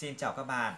Xin chào các bạn.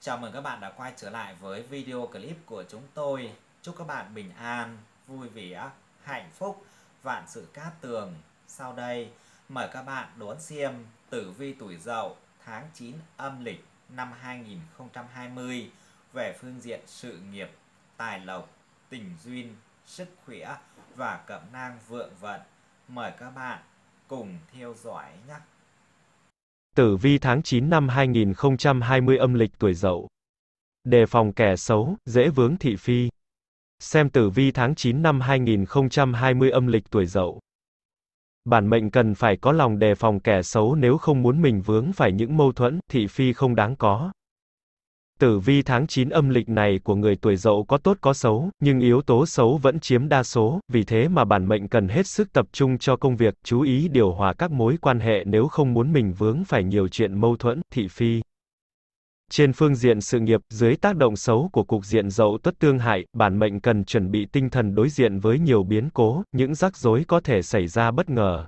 Chào mừng các bạn đã quay trở lại với video clip của chúng tôi. Chúc các bạn bình an, vui vẻ, hạnh phúc, vạn sự cát tường. Sau đây, mời các bạn đón xem tử vi tuổi Dậu tháng 9 âm lịch năm 2020 về phương diện sự nghiệp, tài lộc, tình duyên, sức khỏe và cẩm nang vượng vận. Mời các bạn cùng theo dõi nhé. Tử vi tháng 9 năm 2020 âm lịch tuổi Dậu. Đề phòng kẻ xấu, dễ vướng thị phi. Xem tử vi tháng 9 năm 2020 âm lịch tuổi Dậu. Bản mệnh cần phải có lòng đề phòng kẻ xấu nếu không muốn mình vướng phải những mâu thuẫn, thị phi không đáng có. Tử vi tháng 9 âm lịch này của người tuổi dậu có tốt có xấu, nhưng yếu tố xấu vẫn chiếm đa số, vì thế mà bản mệnh cần hết sức tập trung cho công việc, chú ý điều hòa các mối quan hệ nếu không muốn mình vướng phải nhiều chuyện mâu thuẫn, thị phi. Trên phương diện sự nghiệp, dưới tác động xấu của cục diện dậu tuất tương hại, bản mệnh cần chuẩn bị tinh thần đối diện với nhiều biến cố, những rắc rối có thể xảy ra bất ngờ.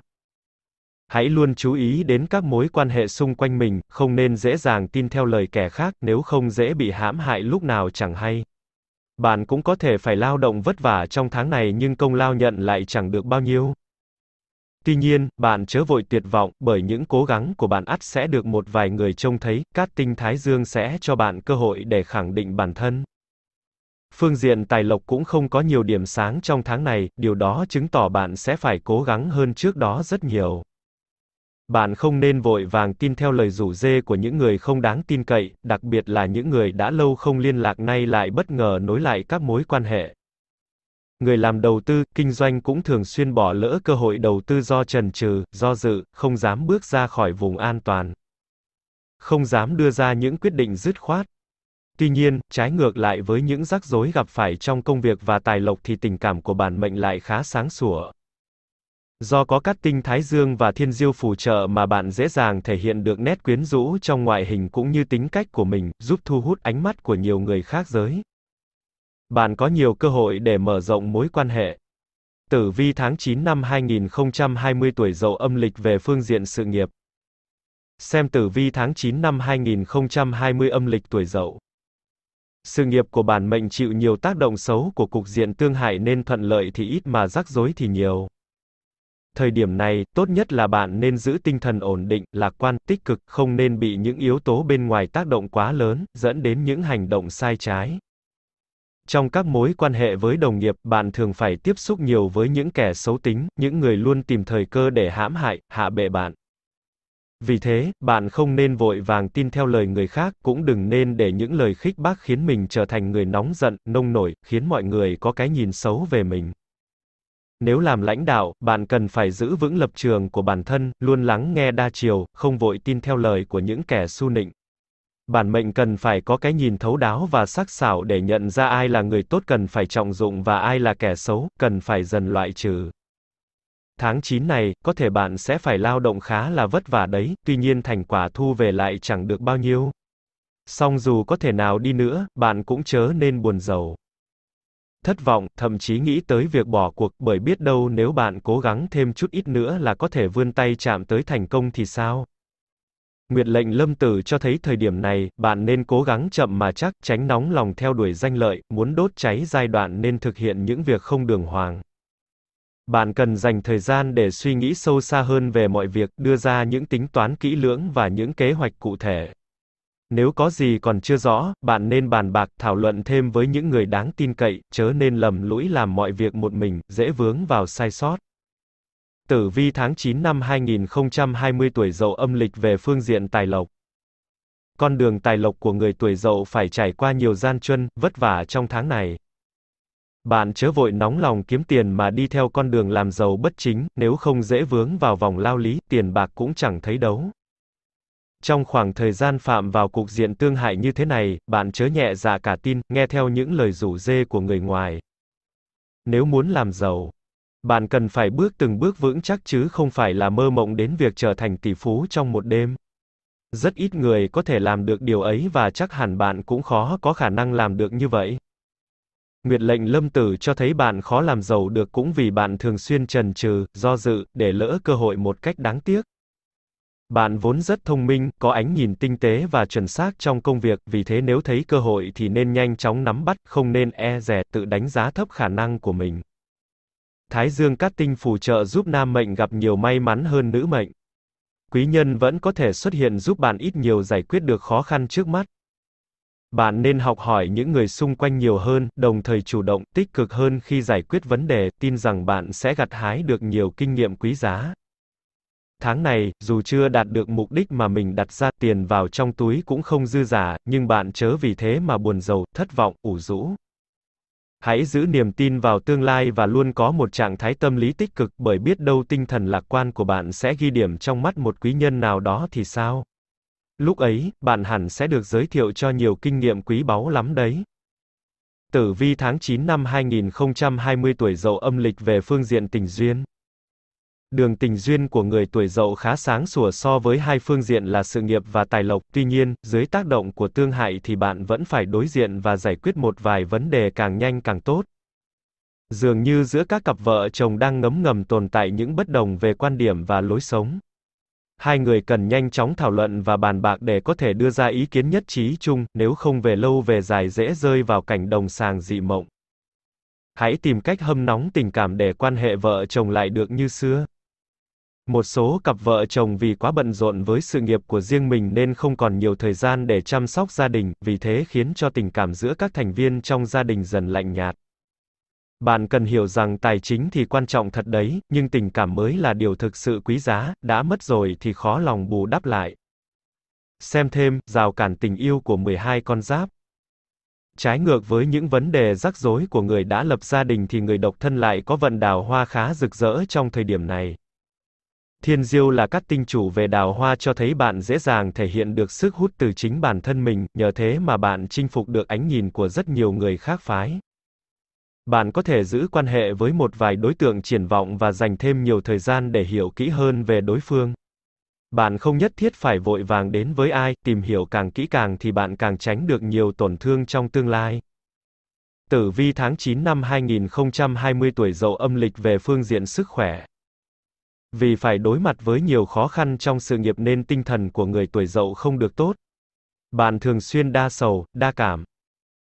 Hãy luôn chú ý đến các mối quan hệ xung quanh mình, không nên dễ dàng tin theo lời kẻ khác, nếu không dễ bị hãm hại lúc nào chẳng hay. Bạn cũng có thể phải lao động vất vả trong tháng này nhưng công lao nhận lại chẳng được bao nhiêu. Tuy nhiên, bạn chớ vội tuyệt vọng, bởi những cố gắng của bạn ắt sẽ được một vài người trông thấy, các tinh thái dương sẽ cho bạn cơ hội để khẳng định bản thân. Phương diện tài lộc cũng không có nhiều điểm sáng trong tháng này, điều đó chứng tỏ bạn sẽ phải cố gắng hơn trước đó rất nhiều. Bạn không nên vội vàng tin theo lời rủ dê của những người không đáng tin cậy, đặc biệt là những người đã lâu không liên lạc nay lại bất ngờ nối lại các mối quan hệ. Người làm đầu tư, kinh doanh cũng thường xuyên bỏ lỡ cơ hội đầu tư do trần trừ, do dự, không dám bước ra khỏi vùng an toàn. Không dám đưa ra những quyết định dứt khoát. Tuy nhiên, trái ngược lại với những rắc rối gặp phải trong công việc và tài lộc thì tình cảm của bản mệnh lại khá sáng sủa. Do có các tinh thái dương và thiên diêu phù trợ mà bạn dễ dàng thể hiện được nét quyến rũ trong ngoại hình cũng như tính cách của mình, giúp thu hút ánh mắt của nhiều người khác giới. Bạn có nhiều cơ hội để mở rộng mối quan hệ. Tử vi tháng 9 năm 2020 tuổi dậu âm lịch về phương diện sự nghiệp. Xem tử vi tháng 9 năm 2020 âm lịch tuổi dậu. Sự nghiệp của bản mệnh chịu nhiều tác động xấu của cục diện tương hại nên thuận lợi thì ít mà rắc rối thì nhiều. Thời điểm này, tốt nhất là bạn nên giữ tinh thần ổn định, lạc quan, tích cực, không nên bị những yếu tố bên ngoài tác động quá lớn, dẫn đến những hành động sai trái. Trong các mối quan hệ với đồng nghiệp, bạn thường phải tiếp xúc nhiều với những kẻ xấu tính, những người luôn tìm thời cơ để hãm hại, hạ bệ bạn. Vì thế, bạn không nên vội vàng tin theo lời người khác, cũng đừng nên để những lời khích bác khiến mình trở thành người nóng giận, nông nổi, khiến mọi người có cái nhìn xấu về mình. Nếu làm lãnh đạo, bạn cần phải giữ vững lập trường của bản thân, luôn lắng nghe đa chiều, không vội tin theo lời của những kẻ su nịnh. Bản mệnh cần phải có cái nhìn thấu đáo và sắc sảo để nhận ra ai là người tốt cần phải trọng dụng và ai là kẻ xấu, cần phải dần loại trừ. Tháng 9 này, có thể bạn sẽ phải lao động khá là vất vả đấy, tuy nhiên thành quả thu về lại chẳng được bao nhiêu. Song dù có thể nào đi nữa, bạn cũng chớ nên buồn giàu thất vọng, thậm chí nghĩ tới việc bỏ cuộc, bởi biết đâu nếu bạn cố gắng thêm chút ít nữa là có thể vươn tay chạm tới thành công thì sao? Nguyệt lệnh lâm tử cho thấy thời điểm này, bạn nên cố gắng chậm mà chắc, tránh nóng lòng theo đuổi danh lợi, muốn đốt cháy giai đoạn nên thực hiện những việc không đường hoàng. Bạn cần dành thời gian để suy nghĩ sâu xa hơn về mọi việc, đưa ra những tính toán kỹ lưỡng và những kế hoạch cụ thể. Nếu có gì còn chưa rõ, bạn nên bàn bạc, thảo luận thêm với những người đáng tin cậy, chớ nên lầm lũi làm mọi việc một mình, dễ vướng vào sai sót. Tử vi tháng 9 năm 2020 tuổi dậu âm lịch về phương diện tài lộc. Con đường tài lộc của người tuổi dậu phải trải qua nhiều gian truân, vất vả trong tháng này. Bạn chớ vội nóng lòng kiếm tiền mà đi theo con đường làm giàu bất chính, nếu không dễ vướng vào vòng lao lý, tiền bạc cũng chẳng thấy đâu trong khoảng thời gian phạm vào cục diện tương hại như thế này, bạn chớ nhẹ dạ cả tin, nghe theo những lời rủ dê của người ngoài. Nếu muốn làm giàu, bạn cần phải bước từng bước vững chắc chứ không phải là mơ mộng đến việc trở thành tỷ phú trong một đêm. Rất ít người có thể làm được điều ấy và chắc hẳn bạn cũng khó có khả năng làm được như vậy. Nguyệt lệnh lâm tử cho thấy bạn khó làm giàu được cũng vì bạn thường xuyên trần trừ, do dự, để lỡ cơ hội một cách đáng tiếc. Bạn vốn rất thông minh, có ánh nhìn tinh tế và chuẩn xác trong công việc, vì thế nếu thấy cơ hội thì nên nhanh chóng nắm bắt, không nên e dè tự đánh giá thấp khả năng của mình. Thái dương cát tinh phù trợ giúp nam mệnh gặp nhiều may mắn hơn nữ mệnh. Quý nhân vẫn có thể xuất hiện giúp bạn ít nhiều giải quyết được khó khăn trước mắt. Bạn nên học hỏi những người xung quanh nhiều hơn, đồng thời chủ động, tích cực hơn khi giải quyết vấn đề, tin rằng bạn sẽ gặt hái được nhiều kinh nghiệm quý giá. Tháng này, dù chưa đạt được mục đích mà mình đặt ra, tiền vào trong túi cũng không dư giả, nhưng bạn chớ vì thế mà buồn giàu, thất vọng, ủ rũ. Hãy giữ niềm tin vào tương lai và luôn có một trạng thái tâm lý tích cực bởi biết đâu tinh thần lạc quan của bạn sẽ ghi điểm trong mắt một quý nhân nào đó thì sao? Lúc ấy, bạn hẳn sẽ được giới thiệu cho nhiều kinh nghiệm quý báu lắm đấy. Tử vi tháng 9 năm 2020 tuổi dậu âm lịch về phương diện tình duyên. Đường tình duyên của người tuổi dậu khá sáng sủa so với hai phương diện là sự nghiệp và tài lộc, tuy nhiên, dưới tác động của tương hại thì bạn vẫn phải đối diện và giải quyết một vài vấn đề càng nhanh càng tốt. Dường như giữa các cặp vợ chồng đang ngấm ngầm tồn tại những bất đồng về quan điểm và lối sống. Hai người cần nhanh chóng thảo luận và bàn bạc để có thể đưa ra ý kiến nhất trí chung, nếu không về lâu về dài dễ rơi vào cảnh đồng sàng dị mộng. Hãy tìm cách hâm nóng tình cảm để quan hệ vợ chồng lại được như xưa. Một số cặp vợ chồng vì quá bận rộn với sự nghiệp của riêng mình nên không còn nhiều thời gian để chăm sóc gia đình, vì thế khiến cho tình cảm giữa các thành viên trong gia đình dần lạnh nhạt. Bạn cần hiểu rằng tài chính thì quan trọng thật đấy, nhưng tình cảm mới là điều thực sự quý giá, đã mất rồi thì khó lòng bù đắp lại. Xem thêm, rào cản tình yêu của 12 con giáp. Trái ngược với những vấn đề rắc rối của người đã lập gia đình thì người độc thân lại có vận đào hoa khá rực rỡ trong thời điểm này. Thiên Diêu là các tinh chủ về đào hoa cho thấy bạn dễ dàng thể hiện được sức hút từ chính bản thân mình, nhờ thế mà bạn chinh phục được ánh nhìn của rất nhiều người khác phái. Bạn có thể giữ quan hệ với một vài đối tượng triển vọng và dành thêm nhiều thời gian để hiểu kỹ hơn về đối phương. Bạn không nhất thiết phải vội vàng đến với ai, tìm hiểu càng kỹ càng thì bạn càng tránh được nhiều tổn thương trong tương lai. Tử vi tháng 9 năm 2020 tuổi dậu âm lịch về phương diện sức khỏe. Vì phải đối mặt với nhiều khó khăn trong sự nghiệp nên tinh thần của người tuổi dậu không được tốt. Bạn thường xuyên đa sầu, đa cảm.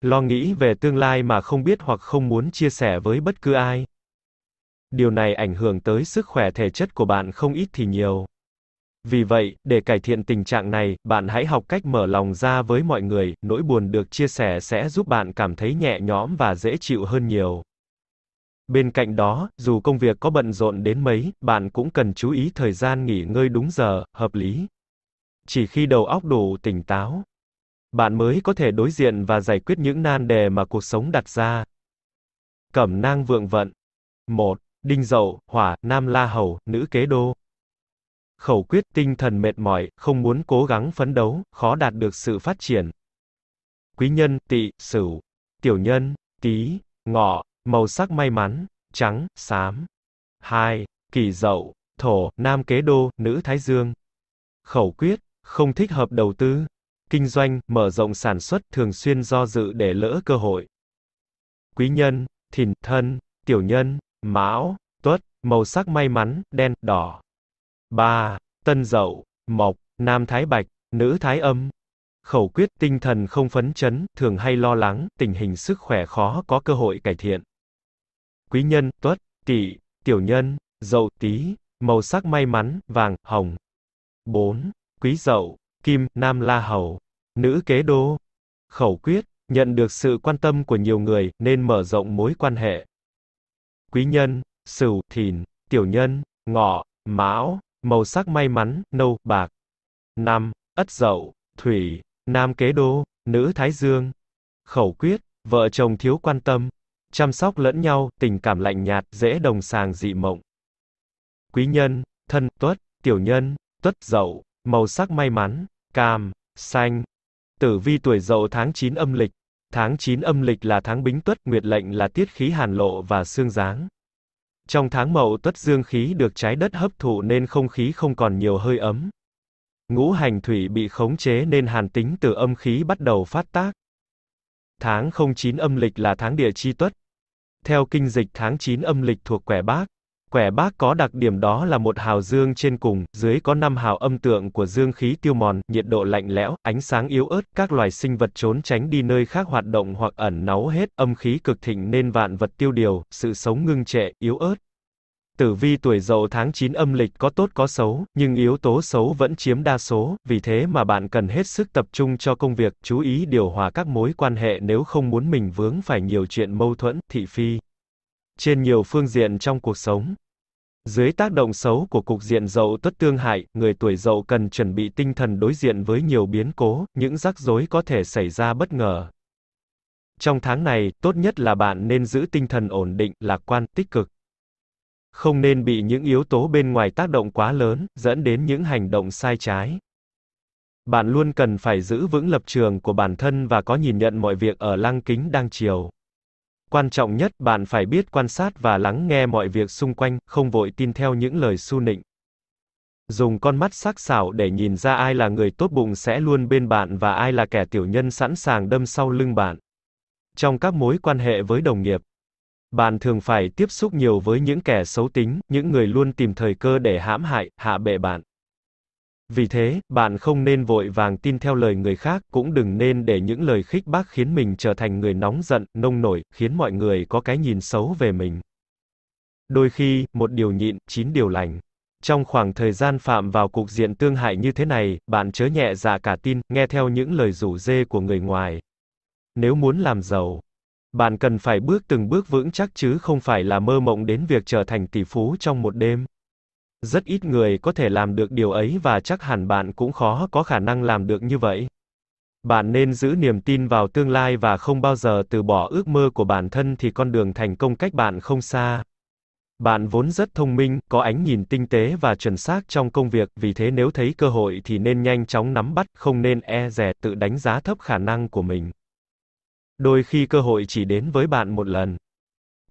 Lo nghĩ về tương lai mà không biết hoặc không muốn chia sẻ với bất cứ ai. Điều này ảnh hưởng tới sức khỏe thể chất của bạn không ít thì nhiều. Vì vậy, để cải thiện tình trạng này, bạn hãy học cách mở lòng ra với mọi người, nỗi buồn được chia sẻ sẽ giúp bạn cảm thấy nhẹ nhõm và dễ chịu hơn nhiều. Bên cạnh đó, dù công việc có bận rộn đến mấy, bạn cũng cần chú ý thời gian nghỉ ngơi đúng giờ, hợp lý. Chỉ khi đầu óc đủ tỉnh táo, bạn mới có thể đối diện và giải quyết những nan đề mà cuộc sống đặt ra. Cẩm nang vượng vận. 1. Đinh dậu, hỏa, nam la hầu, nữ kế đô. Khẩu quyết tinh thần mệt mỏi, không muốn cố gắng phấn đấu, khó đạt được sự phát triển. Quý nhân, tỵ, sửu. Tiểu nhân, tý, ngọ, Màu sắc may mắn, trắng, xám. 2. Kỷ dậu, thổ, nam kế đô, nữ thái dương. Khẩu quyết, không thích hợp đầu tư, kinh doanh, mở rộng sản xuất thường xuyên do dự để lỡ cơ hội. Quý nhân, thìn, thân, tiểu nhân, mão, tuất, màu sắc may mắn, đen, đỏ. 3. Tân dậu, mộc, nam thái bạch, nữ thái âm. Khẩu quyết tinh thần không phấn chấn, thường hay lo lắng, tình hình sức khỏe khó có cơ hội cải thiện quý nhân, tuất, tỵ, tiểu nhân, dậu tý, màu sắc may mắn, vàng, hồng. 4. Quý dậu, kim, nam la hầu, nữ kế đô. Khẩu quyết, nhận được sự quan tâm của nhiều người nên mở rộng mối quan hệ. Quý nhân, sửu, thìn, tiểu nhân, ngọ, mão, màu sắc may mắn, nâu, bạc. 5. Ất dậu, thủy, nam kế đô, nữ thái dương. Khẩu quyết, vợ chồng thiếu quan tâm chăm sóc lẫn nhau, tình cảm lạnh nhạt, dễ đồng sàng dị mộng. Quý nhân, thân, tuất, tiểu nhân, tuất dậu, màu sắc may mắn, cam, xanh. Tử vi tuổi dậu tháng 9 âm lịch. Tháng 9 âm lịch là tháng bính tuất, nguyệt lệnh là tiết khí hàn lộ và xương giáng. Trong tháng mậu tuất dương khí được trái đất hấp thụ nên không khí không còn nhiều hơi ấm. Ngũ hành thủy bị khống chế nên hàn tính từ âm khí bắt đầu phát tác. Tháng 09 âm lịch là tháng địa chi tuất, theo kinh dịch tháng 9 âm lịch thuộc quẻ bác, quẻ bác có đặc điểm đó là một hào dương trên cùng, dưới có năm hào âm tượng của dương khí tiêu mòn, nhiệt độ lạnh lẽo, ánh sáng yếu ớt, các loài sinh vật trốn tránh đi nơi khác hoạt động hoặc ẩn náu hết, âm khí cực thịnh nên vạn vật tiêu điều, sự sống ngưng trệ, yếu ớt. Tử vi tuổi dậu tháng 9 âm lịch có tốt có xấu, nhưng yếu tố xấu vẫn chiếm đa số, vì thế mà bạn cần hết sức tập trung cho công việc, chú ý điều hòa các mối quan hệ nếu không muốn mình vướng phải nhiều chuyện mâu thuẫn, thị phi. Trên nhiều phương diện trong cuộc sống, dưới tác động xấu của cục diện dậu tuất tương hại, người tuổi dậu cần chuẩn bị tinh thần đối diện với nhiều biến cố, những rắc rối có thể xảy ra bất ngờ. Trong tháng này, tốt nhất là bạn nên giữ tinh thần ổn định, lạc quan, tích cực không nên bị những yếu tố bên ngoài tác động quá lớn, dẫn đến những hành động sai trái. Bạn luôn cần phải giữ vững lập trường của bản thân và có nhìn nhận mọi việc ở lăng kính đang chiều. Quan trọng nhất, bạn phải biết quan sát và lắng nghe mọi việc xung quanh, không vội tin theo những lời su nịnh. Dùng con mắt sắc sảo để nhìn ra ai là người tốt bụng sẽ luôn bên bạn và ai là kẻ tiểu nhân sẵn sàng đâm sau lưng bạn. Trong các mối quan hệ với đồng nghiệp, bạn thường phải tiếp xúc nhiều với những kẻ xấu tính, những người luôn tìm thời cơ để hãm hại, hạ bệ bạn. Vì thế, bạn không nên vội vàng tin theo lời người khác, cũng đừng nên để những lời khích bác khiến mình trở thành người nóng giận, nông nổi, khiến mọi người có cái nhìn xấu về mình. Đôi khi, một điều nhịn, chín điều lành. Trong khoảng thời gian phạm vào cục diện tương hại như thế này, bạn chớ nhẹ dạ cả tin, nghe theo những lời rủ dê của người ngoài. Nếu muốn làm giàu, bạn cần phải bước từng bước vững chắc chứ không phải là mơ mộng đến việc trở thành tỷ phú trong một đêm. Rất ít người có thể làm được điều ấy và chắc hẳn bạn cũng khó có khả năng làm được như vậy. Bạn nên giữ niềm tin vào tương lai và không bao giờ từ bỏ ước mơ của bản thân thì con đường thành công cách bạn không xa. Bạn vốn rất thông minh, có ánh nhìn tinh tế và chuẩn xác trong công việc, vì thế nếu thấy cơ hội thì nên nhanh chóng nắm bắt, không nên e dè tự đánh giá thấp khả năng của mình. Đôi khi cơ hội chỉ đến với bạn một lần.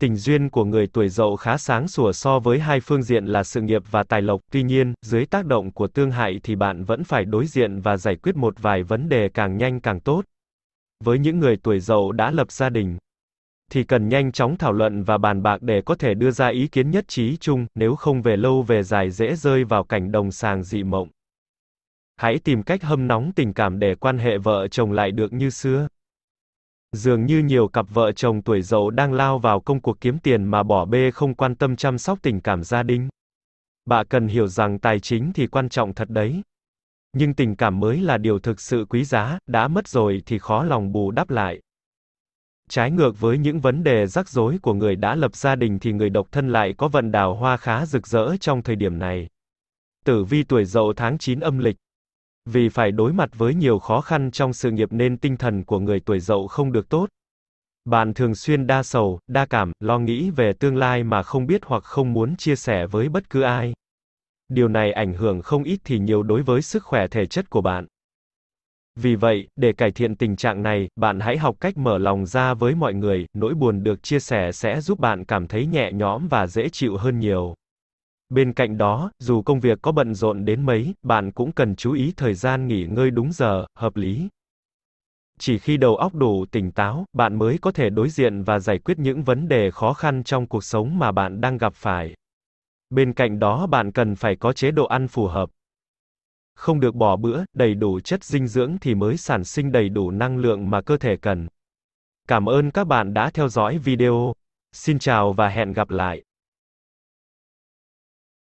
Tình duyên của người tuổi dậu khá sáng sủa so với hai phương diện là sự nghiệp và tài lộc, tuy nhiên, dưới tác động của tương hại thì bạn vẫn phải đối diện và giải quyết một vài vấn đề càng nhanh càng tốt. Với những người tuổi dậu đã lập gia đình, thì cần nhanh chóng thảo luận và bàn bạc để có thể đưa ra ý kiến nhất trí chung, nếu không về lâu về dài dễ rơi vào cảnh đồng sàng dị mộng. Hãy tìm cách hâm nóng tình cảm để quan hệ vợ chồng lại được như xưa. Dường như nhiều cặp vợ chồng tuổi dậu đang lao vào công cuộc kiếm tiền mà bỏ bê không quan tâm chăm sóc tình cảm gia đình. Bà cần hiểu rằng tài chính thì quan trọng thật đấy. Nhưng tình cảm mới là điều thực sự quý giá, đã mất rồi thì khó lòng bù đắp lại. Trái ngược với những vấn đề rắc rối của người đã lập gia đình thì người độc thân lại có vận đào hoa khá rực rỡ trong thời điểm này. Tử vi tuổi dậu tháng 9 âm lịch vì phải đối mặt với nhiều khó khăn trong sự nghiệp nên tinh thần của người tuổi dậu không được tốt. Bạn thường xuyên đa sầu, đa cảm, lo nghĩ về tương lai mà không biết hoặc không muốn chia sẻ với bất cứ ai. Điều này ảnh hưởng không ít thì nhiều đối với sức khỏe thể chất của bạn. Vì vậy, để cải thiện tình trạng này, bạn hãy học cách mở lòng ra với mọi người, nỗi buồn được chia sẻ sẽ giúp bạn cảm thấy nhẹ nhõm và dễ chịu hơn nhiều. Bên cạnh đó, dù công việc có bận rộn đến mấy, bạn cũng cần chú ý thời gian nghỉ ngơi đúng giờ, hợp lý. Chỉ khi đầu óc đủ tỉnh táo, bạn mới có thể đối diện và giải quyết những vấn đề khó khăn trong cuộc sống mà bạn đang gặp phải. Bên cạnh đó bạn cần phải có chế độ ăn phù hợp. Không được bỏ bữa, đầy đủ chất dinh dưỡng thì mới sản sinh đầy đủ năng lượng mà cơ thể cần. Cảm ơn các bạn đã theo dõi video. Xin chào và hẹn gặp lại.